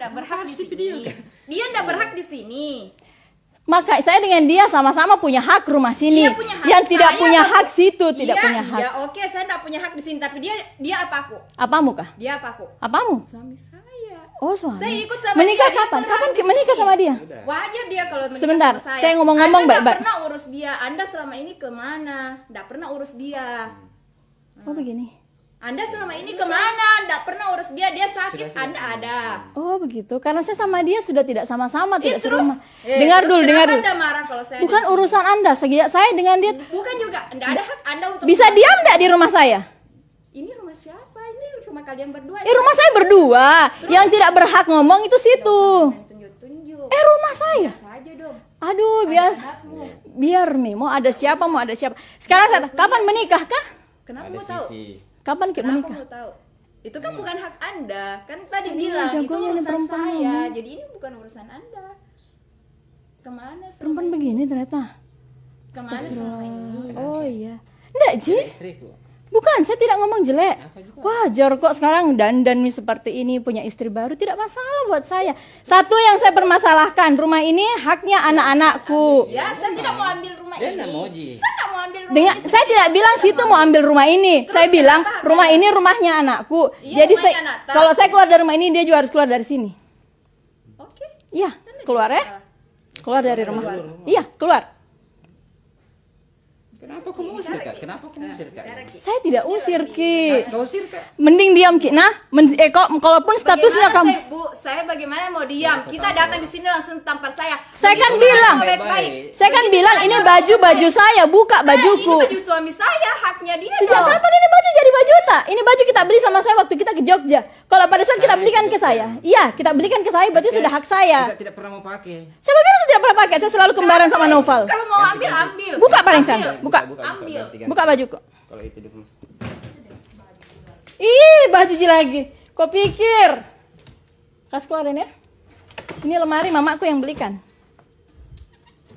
ndak berhak di sini. Kan? Dia ndak berhak di sini. Maka saya dengan dia sama-sama punya hak rumah sini. Dia punya hak. Yang tidak saya punya hak situ, iya, tidak punya hak. Iya, oke, saya ndak punya hak di sini, tapi dia dia apa aku? Apamu kah? Dia apa aku? Apamu? Suami saya. Oh, suami. Saya ikut sama menikah dia, kapan? Dia kapan menikah sama dia? Wajar dia kalau menikah Sebentar, sama saya. saya ngomong-ngomong baik-baik. Anda pernah urus dia. Anda selama ini kemana? Tidak pernah urus dia. Hmm. Oh, begini. Anda selama ini kemana? Tidak pernah urus dia, dia sakit, sudah, Anda sudah. ada. Oh begitu, karena saya sama dia sudah tidak sama-sama, eh, tidak terus, Eh, dengar dulu, dengar dulu. Anda marah kalau saya Bukan urusan Anda, sejak saya dengan dia. Bukan juga, Anda ada hak Anda untuk. Bisa diam tidak di rumah saya? Ini rumah siapa? Ini rumah kalian berdua. Eh rumah saya berdua, terus, yang tidak berhak ngomong itu situ. Tunjuk, tunjuk. Eh rumah saya. Saja dong. Aduh, biasa. Biar Mi, mau ada siapa, mau ada siapa. Sekarang saya, kapan menikah kah? Kenapa mau tahu? Kapan kita menikah? Aku mau tahu. Itu kan iya. bukan hak Anda. Kan tadi Aduh, bilang itu urusan saya. Jadi ini bukan urusan Anda. Kemana sih? Perempuan begini ternyata. Kemana sih ini? Oh iya. Enggak, Ji. Istriku. Bukan, saya tidak ngomong jelek. Iya, Wajar kok sekarang dandan seperti ini punya istri baru tidak masalah buat saya. Satu yang saya permasalahkan, rumah ini haknya anak-anakku. Ya, saya tidak mau ambil rumah ini. saya tidak mau ambil rumah ini. Saya tidak bilang situ mau ambil rumah ini. saya bilang rumah ini rumahnya anakku. Iya, Jadi saya, kalau saya keluar dari rumah ini dia juga harus keluar dari sini. Oke. Iya, keluar ya. Keluar dari rumah. Keluar. Iya, keluar. Kenapa kamu usir kak? Kenapa kamu usir kak? Saya tidak usir ki. Kau usir kak? Mending diam ki. Nah, men eh, kok, kalaupun statusnya kamu. Saya, bu, saya bagaimana mau diam? Iya, kita datang di sini langsung tampar saya. Saya kan bilang. Kan, saya kan bilang kan, ini baju baju saya, buka eh, bajuku. ini baju suami saya, haknya dia. Sejak kapan ini baju jadi baju tak? Ini baju kita beli sama saya waktu kita ke Jogja. Kalau pada saat kita belikan ke saya, iya kita belikan ke saya berarti okay. sudah hak saya. Tidak, tidak pernah mau pakai. Siapa bilang saya tidak pernah pakai? Saya selalu kembaran sama Novel. Kalau mau ambil ambil. Buka paling sana. Buka. Buka, buka, buka. Ambil. Buka baju kok. Kalau itu Ih, bahas cici lagi. Kau pikir? Kas keluarin ya. Ini lemari mamaku yang belikan.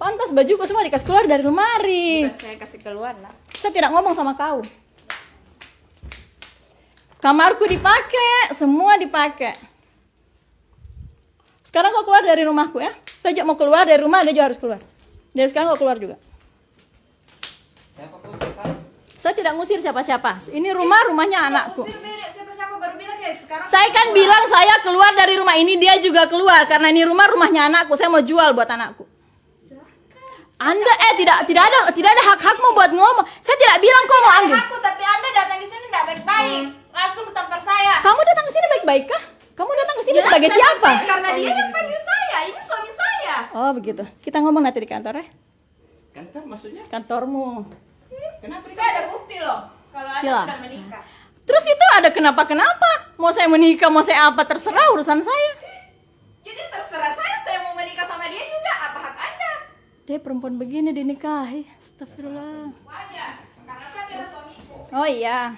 Pantas bajuku semua dikasih keluar dari lemari. Bukan saya kasih keluar, nak. Saya tidak ngomong sama kau. Kamarku dipakai, semua dipakai. Sekarang kau keluar dari rumahku ya. Saya mau keluar dari rumah, dia juga harus keluar. Jadi sekarang kau keluar juga. Siapa Saya tidak ngusir siapa-siapa. Ini rumah rumahnya anakku. Ya, saya kan bilang saya keluar dari rumah ini, dia juga keluar karena ini rumah rumahnya anakku. Saya mau jual buat anakku. Anda eh tidak tidak ada tidak ada hak-hakmu buat ngomong. Saya tidak bilang kau mau ambil. tapi Anda datang di sini tidak baik-baik. Hmm langsung tampar saya. Kamu datang ke sini baik-baik kah? Kamu datang ke sini ya, sebagai siapa? Karena oh, dia yang gitu. panggil saya, ini suami saya. Oh begitu. Kita ngomong nanti di kantor ya. Kantor maksudnya? Kantormu. Hmm? Kenapa? Saya ada bukti loh kalau Anda sudah menikah. Terus itu ada kenapa-kenapa? Mau saya menikah, mau saya apa terserah urusan saya. Jadi terserah saya, saya mau menikah sama dia juga apa hak Anda? Dia perempuan begini dinikahi. Astagfirullah. Wajar, karena saya adalah suamiku. Oh iya.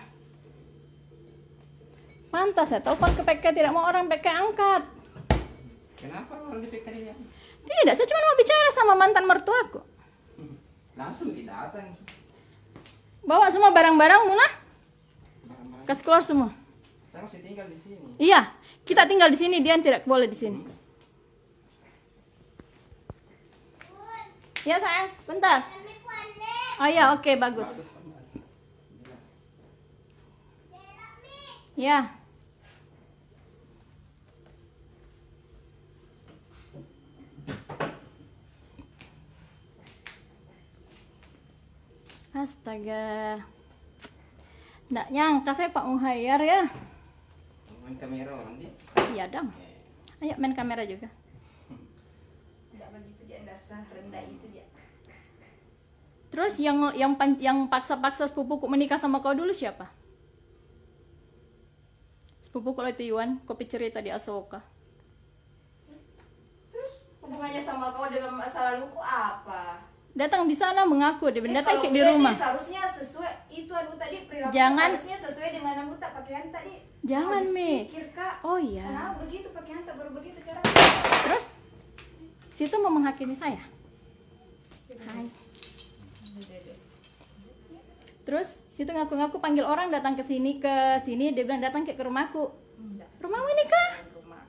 Pantas ya telepon ke PK tidak mau orang PK angkat. Kenapa orang di PK tidak? Tidak, saya cuma mau bicara sama mantan mertuaku. Langsung didatang. Bawa semua barang-barangmu nah. barang Kasih keluar semua. Saya masih tinggal di sini. Iya, kita tinggal di sini, dia tidak boleh di sini. Iya Ya sayang, bentar. Oh ya, oke bagus. Ya. astaga nak nyangka saya Pak Muhayyar ya main kamera dia. iya dong ayo main kamera juga nggak begitu dia dasar rendah itu dia terus yang yang yang paksa-paksa sepupuku menikah sama kau dulu siapa sepupu kalau itu Yuan kopi cerita di Asoka terus hubungannya sama kau dalam masa laluku apa datang di sana mengaku dia eh, datang kayak di rumah seharusnya sesuai itu aku tadi perilaku jangan seharusnya sesuai dengan rambut tak pakaian tadi jangan mi kak, oh iya nah, begitu pakaian tak baru begitu cara terus situ mau menghakimi saya hai terus situ ngaku-ngaku panggil orang datang ke sini ke sini dia bilang datang kayak ke rumahku rumahmu ini kak? rumah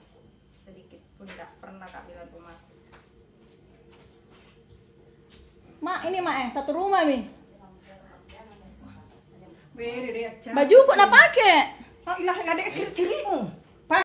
sedikit pun tak pernah tak bilang rumahku Mak, ini mak eh satu rumah mi. Baju kok nak pakai? Oh, ilah ada istri istrimu